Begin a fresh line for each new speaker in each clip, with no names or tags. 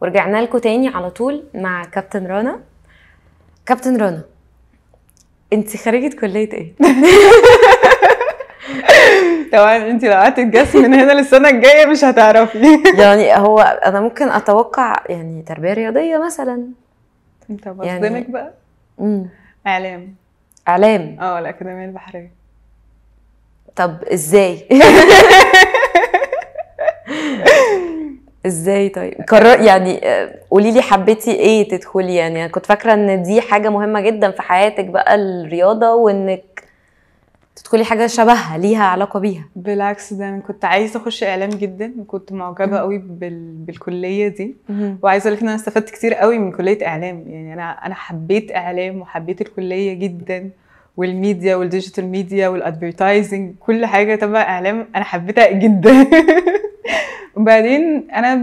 ورجعنا لكم تاني على طول مع كابتن رنا كابتن رنا انت خريجه كليه ايه
طبعا انت لو قعدت الجس من هنا للسنه الجايه مش هتعرفي
يعني هو انا ممكن اتوقع يعني تربيه رياضيه مثلا
انت يعني... بصدمك بقى امم اعلام اعلام اه الاكاديميه البحريه
طب ازاي ازاي طيب قرر يعني آه، قولي لي حبيتي ايه تدخلي يعني انا كنت فاكره ان دي حاجه مهمه جدا في حياتك بقى الرياضه وانك تدخلي حاجه
شبهها ليها علاقه بيها بالعكس ده انا كنت عايزه اخش اعلام جدا وكنت معجبه قوي بال... بالكليه دي وعايزه اقول لك ان انا استفدت كتير قوي من كليه اعلام يعني انا انا حبيت اعلام وحبيت الكليه جدا والميديا والديجيتال ميديا والادفيرتايزنج كل حاجه تبع اعلام انا حبيتها جدا وبعدين انا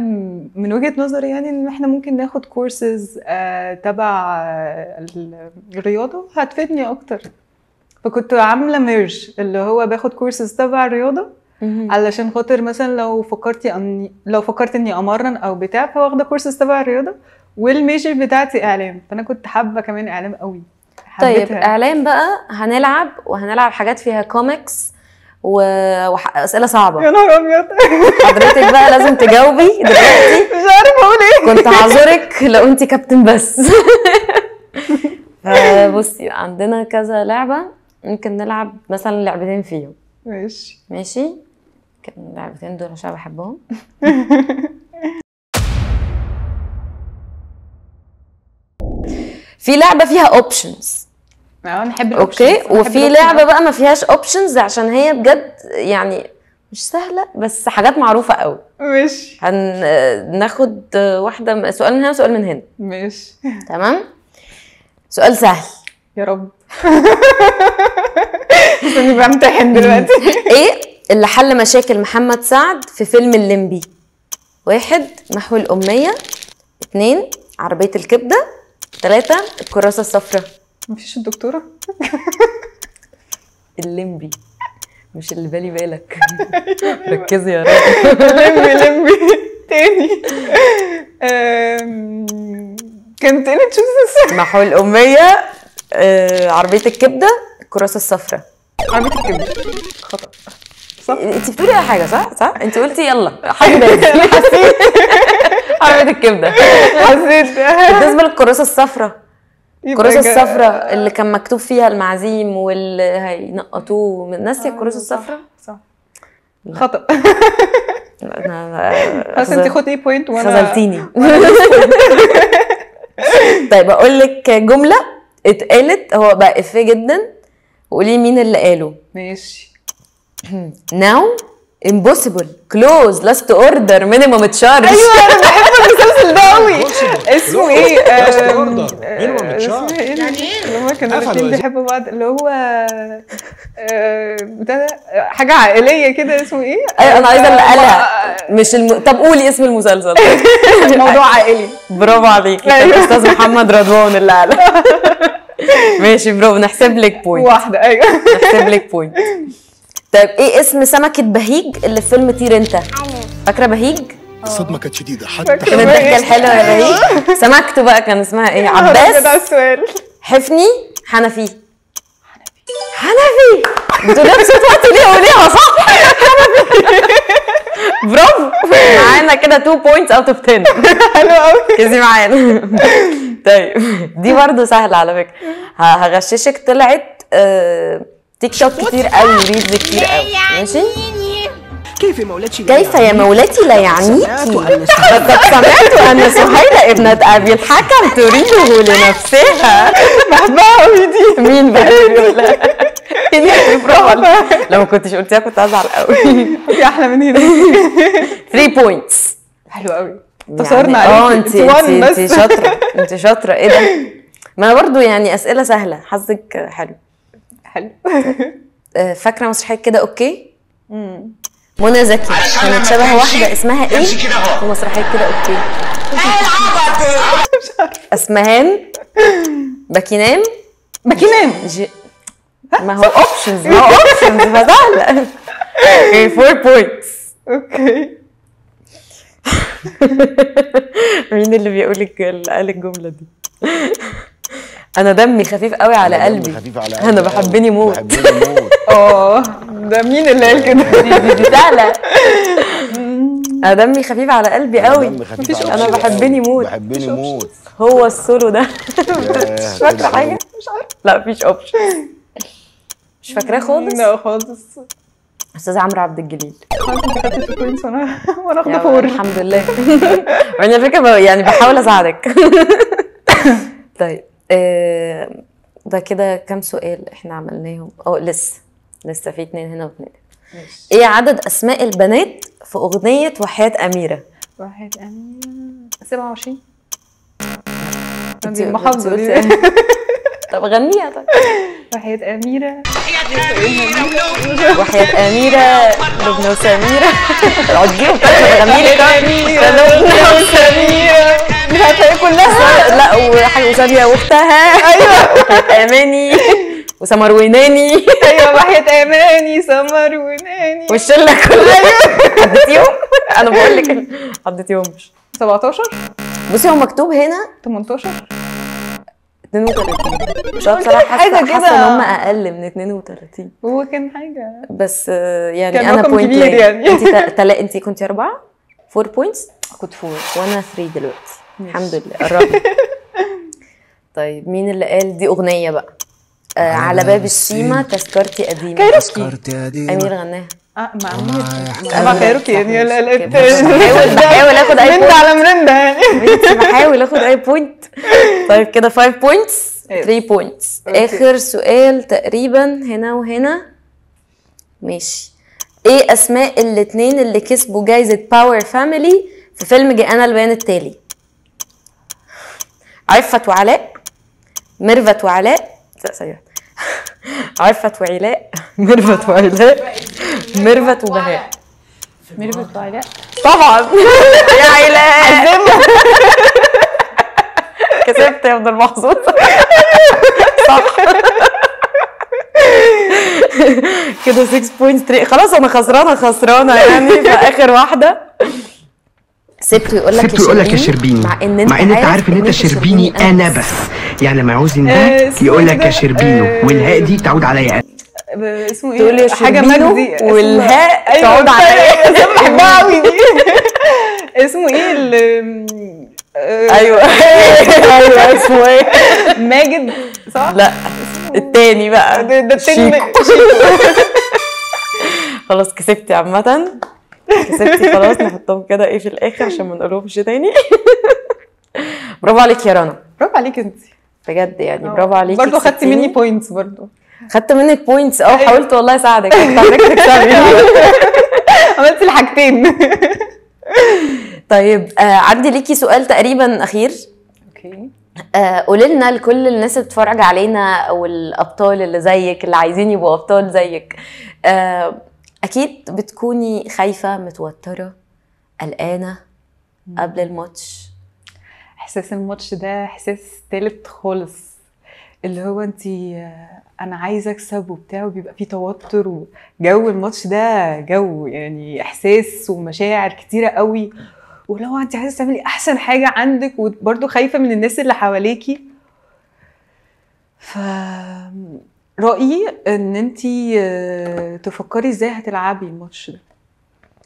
من وجهه نظري يعني ان احنا ممكن ناخد كورسز آه، تبع آه، الرياضه هتفيدني اكتر فكنت عامله ميرج اللي هو باخد كورسز تبع الرياضه علشان خاطر مثلا لو فكرتي اني لو فكرت اني امرن او بتاع فواخده كورسز تبع الرياضه والميجر بتاعتي اعلام فانا كنت حابه كمان اعلام قوي حبيتها. طيب
اعلام بقى هنلعب وهنلعب حاجات فيها كوميكس
واسئله صعبه يا نهار ابيض حضرتك بقى لازم تجاوبي
دلوقتي مش
عارف اقول ايه كنت هعذرك
لو انت كابتن بس بصي عندنا كذا لعبه ممكن نلعب مثلا لعبتين فيهم ماشي ماشي اللعبتين دول عشان بحبهم في لعبه فيها اوبشنز
اه نحب اوكي وفي لعبه
بقى ما فيهاش اوبشنز عشان هي بجد يعني مش سهله بس حاجات معروفه قوي ماشي هناخد واحده سؤال من هنا وسؤال من هنا ماشي تمام سؤال سهل
يا رب
استني بمتحن دلوقتي ايه اللي حل مشاكل محمد سعد في فيلم الليمبي واحد محو الأمية اتنين عربية الكبدة تلاتة الكراسة الصفراء مفيش الدكتوره الليمبي مش اللي بالي بالك أيوة. ركزي يا رب لمبي لمبي
تاني كانت ايه تشوز محول
الاميه آه، عربيه الكبده الكراسه الصفراء عربيه الكبده خطا صح إيه، انت بتقولي اي حاجه صح صح انت قلتي يلا حاجه حسيت عربيه الكبده حسيت بالنسبه للكراسه الصفراء
الكراسه الصفراء
اللي كان مكتوب فيها المعازيم واللي هينقطوه من ناسيه الكراسه الصفراء آه، صح خطا خلاص انت خدتي بوينت وانا خذلتيني طيب اقول لك جمله اتقالت هو بقى افيه جدا وقولي مين اللي قاله ماشي now امبوسيبل كلوز لاست اوردر مينيمم تشارج ايوه انا بحب المسلسل ده قوي إيه؟ اسمه ايه؟ لاست اوردر
مينيمم تشارج يعني ايه؟ اللي يعني هو إيه؟ كانوا الاثنين بيحبوا بعض اللي هو بتاع ده حاجه عائليه كده اسمه ايه؟ ايوه انا عايزه اللي قالها
آه، مش طب قولي اسم المسلسل
الموضوع عائلي
برافو عليكي الاستاذ أيوة. استاذ محمد رضوان اللي قالها ماشي برافو نحسب لك بوينت واحده ايوه نحسب لك بوينت طيب ايه اسم سمكه بهيج اللي في فيلم طير انت؟ فاكره بهيج؟ الصدمه
كانت شديده حتى كان الضحكه الحلوه يا بهيج أيوه.
سمكته بقى كان اسمها ايه؟ عباس السؤال حفني حنفي حنفي انتوا ليه بتشوفوا ليه وليه صح؟ برافو معانا كده 2 بوينتس اوت اوف 10 حلو قوي كسي معانا طيب دي برضه سهله على فكره هغششك طلعت آه تيك توك كتير قوي ريلز كتير قوي
ماشي كيف يا مولاتي كيف يا يعني. مولاتي لا يعنيكي لقد سمعت ان سهيله
ابنه ابي الحكم تريده لنفسها
بحبها قوي دي مين بقى هدي برافو
لو ما كنتش قلتيها كنت هزعل قوي
في احلى من هنا 3 بوينتس حلو قوي انتصرنا يعني آه، عليك انت انت شاطره انت شاطره ايه ده
ما برضو يعني اسئله سهله حظك حلو حلو آه، فاكره مسرحيه كده اوكي منى زكي كانت شبه واحده اسمها ايه في مسرحيه كده اوكي
إيه
اسمهان باكينام باكينام ما هو اوبشنز ما هو اوبشنز بزعل اوكي فور بوينتس اوكي مين اللي بيقول قال الجمله دي انا دمي خفيف قوي على قلبي خفيف على قلبي انا بحبني موت بحبني
موت اه ده مين اللي قال كده دي دي سهله
انا دمي خفيف على قلبي قوي انا بحبني موت بحبني موت هو السولو ده مش فاكره حاجه مش عارفه لا مفيش اوبشن
مش فاكراه خالص لا خالص
استاذ عمرو عبد الجليل
انت خدت 2 وانا وانا فور الحمد لله
وانا فكره يعني بحاول اساعدك طيب آه، ده كده كام سؤال احنا عملناهم اه لسه لسه في اتنين هنا واتنين ماشي ايه عدد اسماء البنات في اغنيه وحياه اميره؟
وحياه اميره 27 دي المحافظه إيه؟ طب غنيها طب وحياة أميرة وحياة
أميرة لبنى وسميرة العجيب طب غنيلي لبنى وسميرة
هتلاقي كلها آه. لا
وحاجه وسابيا واختها ايوه اماني وسمر وناني ايوه وحياة
اماني سمر وناني
والشله كلها عديتيهم أيوة. انا بقول لك عديتيهم 17 بصي هو مكتوب هنا 18 32 مش عارفه بصراحه حاسه حاسه ان هم اقل من 32
هو كان حاجه
بس آه، يعني كان انا بوينت كبير يعني انت تلا انت كنت اربعه 4 بوينتس كنت 4 وانا 3 دلوقتي الحمد لله قربنا طيب مين اللي قال دي اغنيه بقى آه على باب السيما تذكرتي قديمه تذكرتي قديمه امير غناها اه مع آه، امير ما كايروكي يعني بحاول بحاول اخد اي بوينت على مرندا يعني بحاول اخد اي بوينت طيب كده 5 بوينتس 3 بوينتس اخر سؤال تقريبا هنا وهنا ماشي ايه اسماء الاثنين اللي كسبوا جايزه باور فاميلي في فيلم انا البيان التالي عفت وعلاء مرفت وعلاء لا عفت وعلاء مرفت وعلاء مرفت وبهاء
مرفت وعلاء
طبعا يا علاء كسبت يا ابن المحظوظ
صح كده 6 3 خلاص انا خسرانه خسرانه يعني في اخر واحده
سبته يقول لك سبته يقول لك يا شربيني مع ان انت, مع إن انت عارف ان انت شربيني انا بس يعني لما يعوز
ينهاك آه، يقول إيه لك يا شربينو آه، والهاء دي تعود عليا انا اسمه ايه؟ تقول يا شربينو والهاء إيه؟ أيوة، تعود طيب، عليا انا بحبها قوي دي اسمه ايه آه، ايوه ايوه اسمه ايه؟ ماجد صح؟ لا التاني بقى ده التاني
خلاص كسبتي عامة كسبتي خلاص نحطهم كده ايه في الاخر عشان ما نقولهمش تاني برافو عليك يا رنا برافو عليك انت بجد يعني برافو عليكي برضه خدتي مني
بوينتس برضه
خدت منك بوينتس اه أيوة. حاولت
والله اساعدك عملت الحاجتين
طيب آه عندي ليكي سؤال تقريبا اخير اوكي آه، قولي لنا لكل الناس اللي بتتفرج علينا والابطال اللي زيك اللي عايزين يبقوا ابطال زيك آه اكيد بتكوني خايفه متوتره قلقانه
قبل الماتش احساس الماتش ده احساس تالت خالص اللي هو انت انا عايزه اكسب وبتاع وبيبقى فيه توتر وجو الماتش ده جو يعني احساس ومشاعر كتيره قوي ولو انت عايزه تعملي احسن حاجه عندك وبرده خايفه من الناس اللي حواليكي ف رايي ان انت آه، تفكري ازاي هتلعبي الماتش ده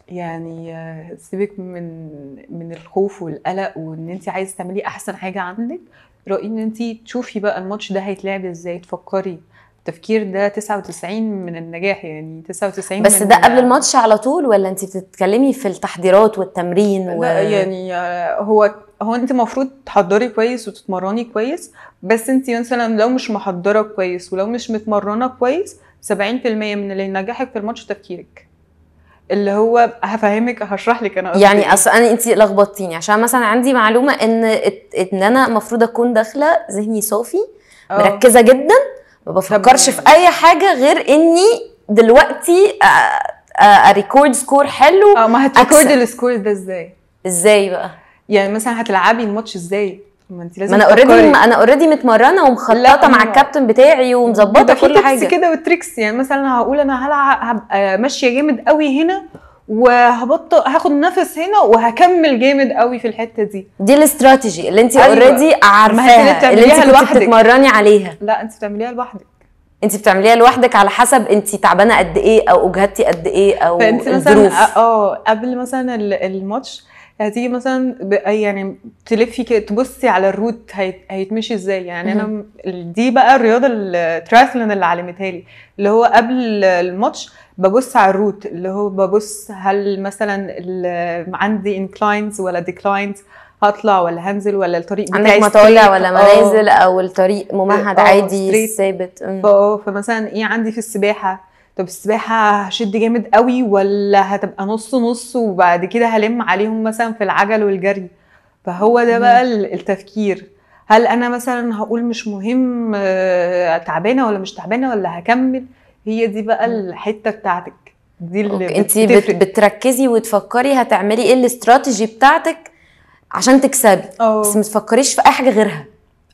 يعني آه، سيبك من من الخوف والقلق وان انت عايزه تعملي احسن حاجه عندك رايي ان انت تشوفي بقى الماتش ده هيتلعب ازاي تفكري التفكير ده 99 من النجاح يعني 99 بس ده قبل
الماتش على طول ولا انت بتتكلمي في التحضيرات والتمرين و... لا يعني
آه، هو هو انت المفروض تحضري كويس وتتمرني كويس بس انت مثلا لو مش محضره كويس ولو مش متمرنه كويس 70% من اللي ينجحك في الماتش تفكيرك اللي هو هفهمك هشرح لك انا يعني إيه. اصل انا
انت لخبطتيني عشان مثلا عندي معلومه ان ان انا المفروض اكون داخله ذهني صافي آه. مركزه جدا ما بفكرش في يعني. اي حاجه غير اني دلوقتي
اريكورد آه، سكور آه، حلو اه ما هتريكورد السكور ده ازاي ازاي بقى يعني مثلا هتلعبي الماتش ازاي ما انت لازم انا اوريدي انا
اوريدي متمرنه ومخططه مع الكابتن بتاعي ومظبطه كل حاجه كده
وتريكس يعني مثلا هقول انا هلعب هبقى آه، ماشيه جامد قوي هنا وهبطئ هاخد نفس هنا وهكمل جامد قوي في الحته دي
دي الاستراتيجي اللي انت اوريدي أيوة. عارفاها اللي انت لوحدك. بتتمرني عليها
لا انت بتعمليها لوحدك
انت بتعمليها لوحدك على حسب انت تعبانه قد ايه او اجهدتي قد ايه او فانت مثلا آه،,
اه قبل مثلا الماتش هتيجي مثلا يعني تلفي كده تبصي على الروت هيت هيتمشي ازاي يعني انا دي بقى الرياضه التراثلون اللي علمتها لي اللي هو قبل الماتش ببص على الروت اللي هو ببص هل مثلا عندي انكلاينز ولا ديكلاينز هطلع ولا هنزل ولا الطريق عندك مطالع ولا آه. منازل او الطريق ممهد آه، عادي ثابت فمثلا ايه عندي في السباحه طب السباحه هشد جامد قوي ولا هتبقى نص نص وبعد كده هلم عليهم مثلا في العجل والجري فهو ده بقى التفكير هل انا مثلا هقول مش مهم آه، تعبانه ولا مش تعبانه ولا هكمل هي دي بقى الحته بتاعتك دي اللي انت بتركزي وتفكري هتعملي ايه الاستراتيجي بتاعتك
عشان تكسبي أوه. بس ما تفكريش في اي حاجه غيرها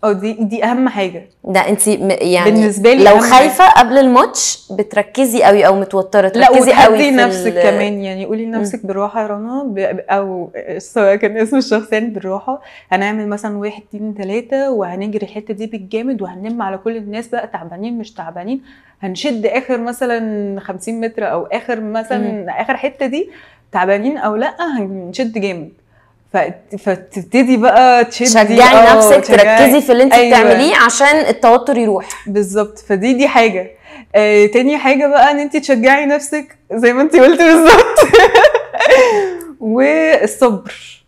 اه دي دي اهم حاجه
ده انت يعني بالنسبه لي لو خايفه قبل الماتش بتركزي قوي او متوتره تركزي لا قوي نفسك كمان يعني قولي لنفسك
بالراحه يا رنا او سواء كان اسم الشخص يعني بالراحه هنعمل مثلا واحد اتنين تلاته وهنجري الحته دي بالجامد وهنلم على كل الناس بقى تعبانين مش تعبانين هنشد اخر مثلا 50 متر او اخر مثلا اخر حته دي تعبانين او لا هنشد جامد فتبتدي بقى تشدي تشجعي آه، نفسك تركزي في اللي انت أيوة. بتعمليه عشان التوتر يروح بالظبط فدي دي حاجه آه تاني حاجه بقى ان انت تشجعي نفسك زي ما انت قلتي بالظبط والصبر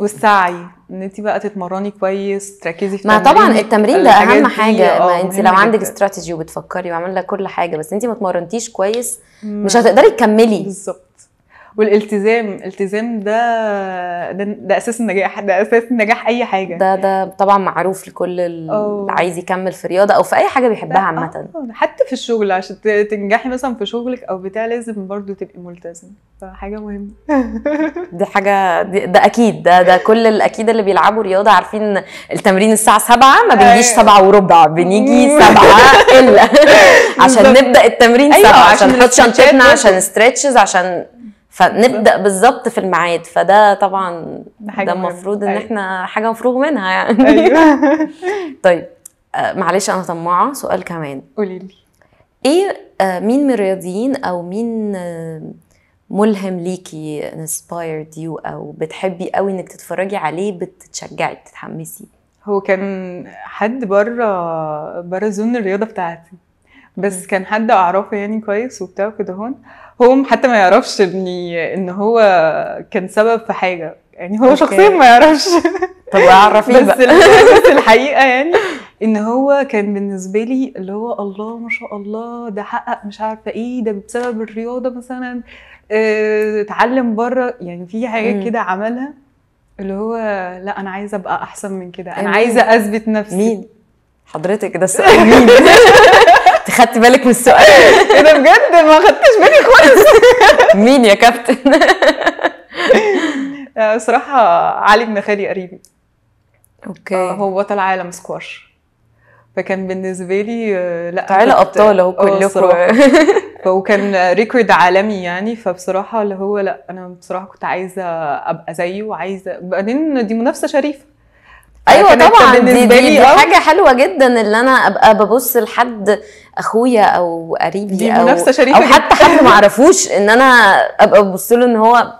والسعي ان انت بقى تتمرني كويس تركزي في ما طبعا التمرين ده اهم حاجه آه، ما انت لو عندك استراتيجي
وبتفكري وعامله كل حاجه بس انت ما اتمرنتيش كويس مش هتقدري تكملي بالظبط
والالتزام الالتزام ده ده, ده اساس النجاح ده اساس نجاح اي حاجه ده ده طبعا معروف لكل اللي عايز يكمل
في رياضه او في اي حاجه بيحبها آه، عامه
آه، حتى في الشغل عشان تنجحي مثلا في شغلك او بتاع لازم برضو تبقي ملتزم فحاجه مهمه
دي حاجه دي ده اكيد ده ده كل الاكيد اللي بيلعبوا رياضه عارفين التمرين الساعه 7 ما بنجيش 7 أيوة. وربع بنيجي 7 الا عشان نبدا التمرين 7 أيوة عشان نحط شنطتنا عشان ستريتشز عشان فنبدا بالظبط في الميعاد فده طبعا ده المفروض ان أيوة. احنا حاجه مفروغ منها يعني ايوه طيب آه، معلش انا طماعه سؤال كمان قولي لي ايه آه، مين من الرياضيين او مين آه، ملهم ليكي انسبايرد يو او بتحبي قوي انك
تتفرجي عليه بتتشجعي بتتحمسي هو كان حد بره بره زون الرياضه بتاعتي بس كان حد اعرفه يعني كويس وبتاع كده هون هوم حتى ما يعرفش اني ان هو كان سبب في حاجه يعني هو شخصيا ما يعرفش طب عرفيني بس, بس الحقيقه يعني ان هو كان بالنسبه لي اللي هو الله ما شاء الله ده حقق مش عارفه ايه ده بسبب الرياضه مثلا آه، اتعلم بره يعني في حاجات كده عملها اللي هو لا انا عايزه ابقى احسن من كده انا عايزه اثبت نفسي مين حضرتك ده السؤال مين انت خدت بالك من السؤال ايه ده بجد ما خدت بالي
خالص مين يا كابتن
آه، صراحة علي بن خالي قريبي اوكي آه، هو بطل عالم سكواش فكان بالنسبه لي آه، لا تعالى ابطال اهو كلكم وكان ريكورد عالمي يعني فبصراحه اللي هو لا انا بصراحه كنت عايزه ابقى زيه وعايزه بعدين دي منافسه شريفه ايوه طبعا دي, دي, دي حاجه
حلوه جدا اللي انا ابقى ببص لحد اخويا او قريبي دي او او حتى حد ما اعرفوش ان انا ابقى ببص له ان هو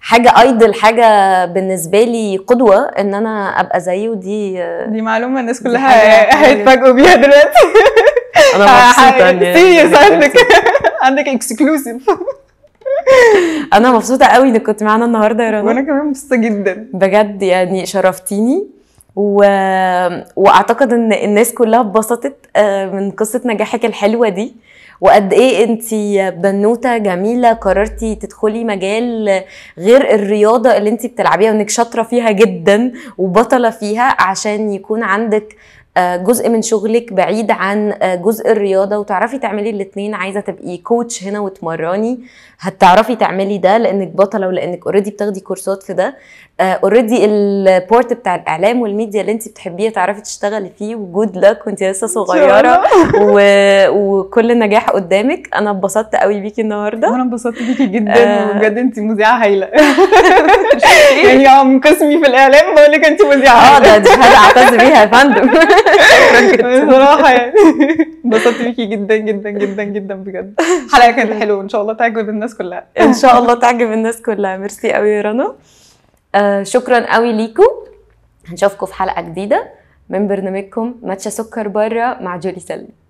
حاجه ايدل حاجه بالنسبه لي قدوه ان انا ابقى زيه دي دي معلومه الناس كلها هيتفاجئوا بيها دلوقتي
انا مبسوطه ان
عندك عندك اكسكلوسيف انا مبسوطه قوي انك كنت معانا النهارده يا رنا وانا كمان مبسوطه جدا بجد يعني شرفتيني و... واعتقد ان الناس كلها اتبسطت آه، من قصه نجاحك الحلوه دي وقد ايه انت بنوته جميله قررتي تدخلي مجال غير الرياضه اللي انت بتلعبيها وانك شاطره فيها جدا وبطله فيها عشان يكون عندك آه، جزء من شغلك بعيد عن آه، جزء الرياضه وتعرفي تعملي الاثنين عايزه تبقي كوتش هنا وتمرني هتعرفي تعملي ده لانك بطله ولانك اوريدي بتاخدي كورسات في ده اوريدي آه، البورت بتاع الاعلام والميديا اللي انت بتحبيه تعرفي تشتغلي فيه وجود لك وانت لسه صغيره و... وكل نجاح قدامك انا اتبسطت قوي بيكي النهارده
وانا اتبسطت بيكي جدا آه انت مذيعه هايله يعني عم قسمي في الاعلام بقول لك انت مذيعه اه ده دي حاجه اعتز بيها يا فندم بصراحه يعني اتبسطت بيكي جدا جدا جدا جدا بجد الحلقه كانت حلوه ان شاء الله تعجب الناس كلها ان
شاء الله تعجب الناس كلها ميرسي قوي يا رنا آه، شكرا قوي ليكم هنشوفكم في حلقه جديده من برنامجكم ماتشا سكر بره مع جولي سلم